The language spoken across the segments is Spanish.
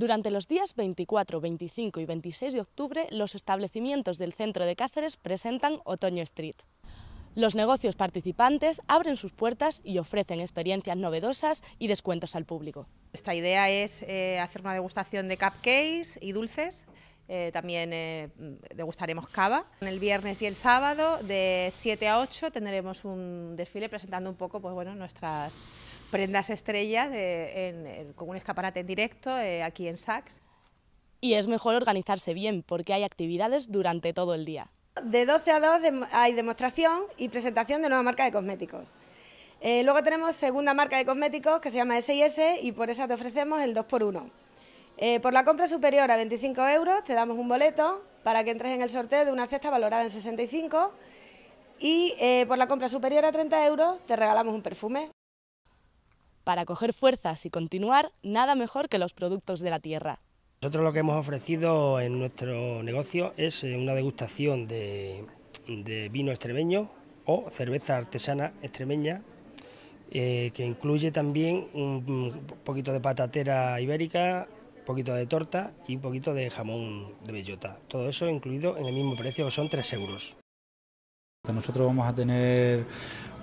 Durante los días 24, 25 y 26 de octubre, los establecimientos del centro de Cáceres presentan Otoño Street. Los negocios participantes abren sus puertas y ofrecen experiencias novedosas y descuentos al público. Esta idea es eh, hacer una degustación de cupcakes y dulces eh, también eh, degustaremos cava. El viernes y el sábado de 7 a 8 tendremos un desfile presentando un poco pues, nuestras prendas estrellas con un escaparate en directo eh, aquí en Saks. Y es mejor organizarse bien porque hay actividades durante todo el día. De 12 a 2 hay demostración y presentación de nueva marca de cosméticos. luego tenemos segunda marca de cosméticos que se llama S&S y por esa te ofrecemos el 2x1. Eh, por la compra superior a 25 euros te damos un boleto para que entres en el sorteo de una cesta valorada en 65 y eh, por la compra superior a 30 euros te regalamos un perfume. Para coger fuerzas y continuar, nada mejor que los productos de la tierra. Nosotros lo que hemos ofrecido en nuestro negocio es eh, una degustación de, vino extremeño o cerveza artesana extremeña que incluye también un poquito de patatera ibérica, poquito de torta y un poquito de jamón de bellota. Todo eso incluido en el mismo precio, que son 3 euros. Nosotros vamos a tener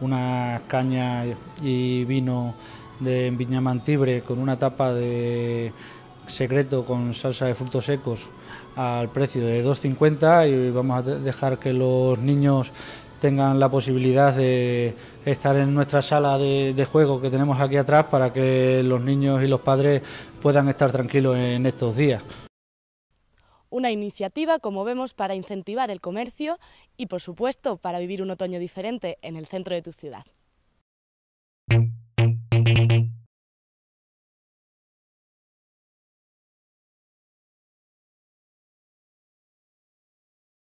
una caña y vino de Viña Mantibre con una tapa de secreto con salsa de frutos secos al precio de 2,50 y vamos a dejar que los niños tengan la posibilidad de estar en nuestra sala de, juego que tenemos aquí atrás para que los niños y los padres puedan estar tranquilos en estos días. Una iniciativa, como vemos, para incentivar el comercio y, por supuesto, para vivir un otoño diferente en el centro de tu ciudad.